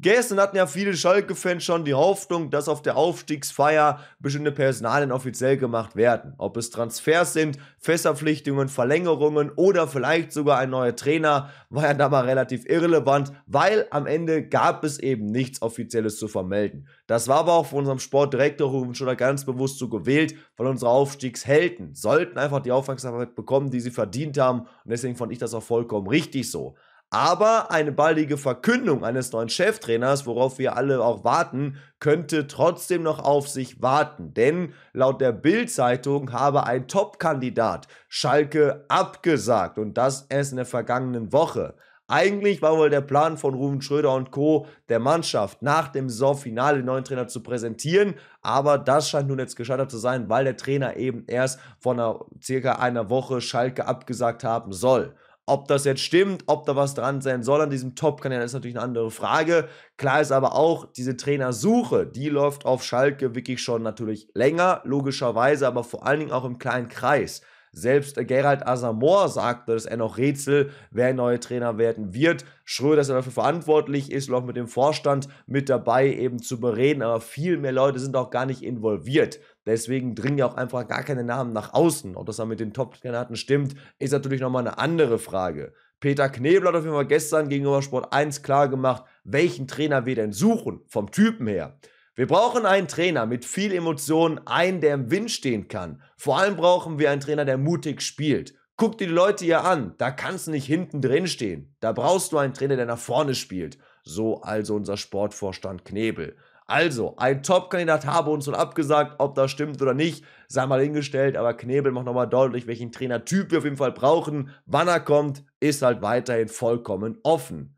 Gestern hatten ja viele Schalke-Fans schon die Hoffnung, dass auf der Aufstiegsfeier bestimmte Personalien offiziell gemacht werden. Ob es Transfers sind, Festverpflichtungen, Verlängerungen oder vielleicht sogar ein neuer Trainer, war ja da mal relativ irrelevant, weil am Ende gab es eben nichts Offizielles zu vermelden. Das war aber auch von unserem Sportdirektor schon ganz bewusst so gewählt, weil unsere Aufstiegshelden sollten einfach die Aufmerksamkeit bekommen, die sie verdient haben. Und deswegen fand ich das auch vollkommen richtig so. Aber eine baldige Verkündung eines neuen Cheftrainers, worauf wir alle auch warten, könnte trotzdem noch auf sich warten. Denn laut der Bild-Zeitung habe ein Top-Kandidat Schalke abgesagt und das erst in der vergangenen Woche. Eigentlich war wohl der Plan von Ruben Schröder und Co. der Mannschaft nach dem Saisonfinale den neuen Trainer zu präsentieren, aber das scheint nun jetzt gescheitert zu sein, weil der Trainer eben erst vor einer, circa einer Woche Schalke abgesagt haben soll. Ob das jetzt stimmt, ob da was dran sein soll an diesem Top-Kanal, ist natürlich eine andere Frage. Klar ist aber auch, diese Trainersuche, die läuft auf Schalke wirklich schon natürlich länger, logischerweise, aber vor allen Dingen auch im kleinen Kreis. Selbst Gerald Asamoah sagte, dass er noch Rätsel, wer neue Trainer werden wird. Schröder, dass er dafür verantwortlich ist und auch mit dem Vorstand mit dabei eben zu bereden. Aber viel mehr Leute sind auch gar nicht involviert. Deswegen dringen ja auch einfach gar keine Namen nach außen. Ob das dann mit den Top-Kandidaten stimmt, ist natürlich nochmal eine andere Frage. Peter Knebel hat auf jeden Fall gestern gegenüber Sport 1 klar gemacht, welchen Trainer wir denn suchen, vom Typen her. Wir brauchen einen Trainer mit viel Emotionen, einen, der im Wind stehen kann. Vor allem brauchen wir einen Trainer, der mutig spielt. Guck dir die Leute hier an, da kannst du nicht hinten drin stehen. Da brauchst du einen Trainer, der nach vorne spielt. So also unser Sportvorstand Knebel. Also, ein Top-Kandidat habe uns schon abgesagt, ob das stimmt oder nicht, sei mal hingestellt, aber Knebel macht nochmal deutlich, welchen Trainertyp wir auf jeden Fall brauchen. Wann er kommt, ist halt weiterhin vollkommen offen.